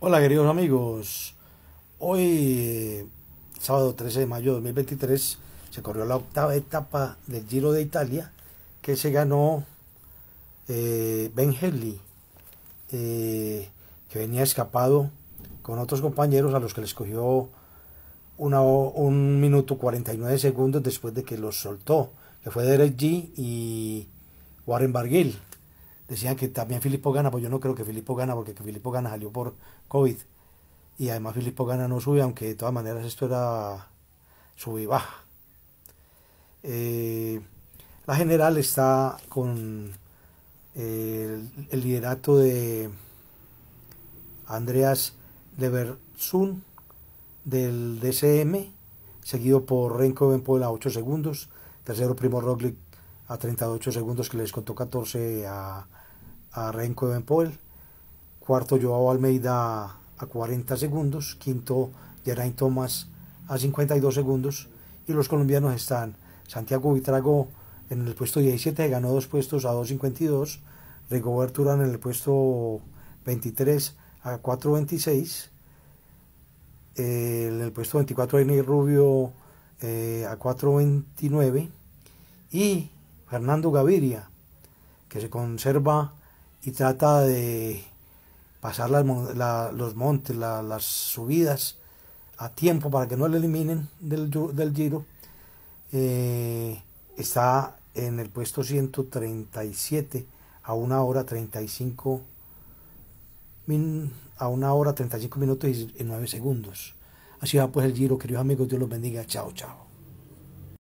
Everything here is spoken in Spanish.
Hola queridos amigos, hoy sábado 13 de mayo de 2023 se corrió la octava etapa del Giro de Italia que se ganó eh, Ben Helly, eh, que venía escapado con otros compañeros a los que les cogió un minuto 49 segundos después de que los soltó, que fue Derek G y Warren Barguil. Decían que también Filippo gana, pues yo no creo que Filipo gana, porque que Filippo gana salió por COVID. Y además Filippo gana no sube, aunque de todas maneras esto era sube y baja. Eh, la general está con eh, el, liderato de Andreas Leversun del DCM, seguido por Renko Benpol a 8 segundos, tercero Primo Roglic a 38 segundos que les contó 14 a a Renko Evenpoel. Cuarto, Joao Almeida a 40 segundos. Quinto, Geraint Thomas a 52 segundos. Y los colombianos están Santiago Vitrago en el puesto 17, ganó dos puestos a 2.52. Rigoberto en el puesto 23 a 4.26. Eh, en el puesto 24, el Rubio eh, a 4.29. Y Fernando Gaviria, que se conserva y trata de pasar los montes, las subidas a tiempo para que no le eliminen del, giro. Eh, está en el puesto 137 a una hora 35 a una hora 35 minutos y 9 segundos. Así va pues el giro, queridos amigos, Dios los bendiga, chao, chao.